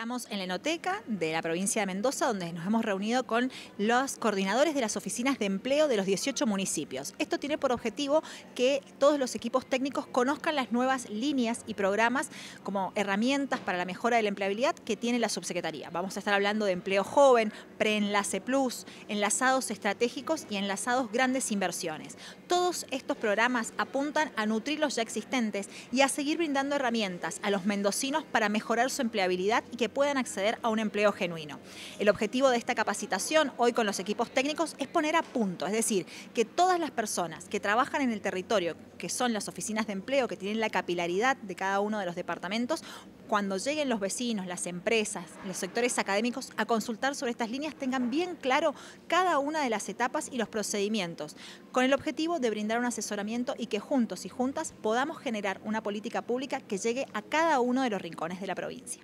Estamos en la Enoteca de la provincia de Mendoza, donde nos hemos reunido con los coordinadores de las oficinas de empleo de los 18 municipios. Esto tiene por objetivo que todos los equipos técnicos conozcan las nuevas líneas y programas como herramientas para la mejora de la empleabilidad que tiene la subsecretaría. Vamos a estar hablando de empleo joven, preenlace plus, enlazados estratégicos y enlazados grandes inversiones. Todos estos programas apuntan a nutrir los ya existentes y a seguir brindando herramientas a los mendocinos para mejorar su empleabilidad y que puedan acceder a un empleo genuino. El objetivo de esta capacitación hoy con los equipos técnicos es poner a punto, es decir, que todas las personas que trabajan en el territorio, que son las oficinas de empleo, que tienen la capilaridad de cada uno de los departamentos, cuando lleguen los vecinos, las empresas, los sectores académicos a consultar sobre estas líneas tengan bien claro cada una de las etapas y los procedimientos, con el objetivo de brindar un asesoramiento y que juntos y juntas podamos generar una política pública que llegue a cada uno de los rincones de la provincia.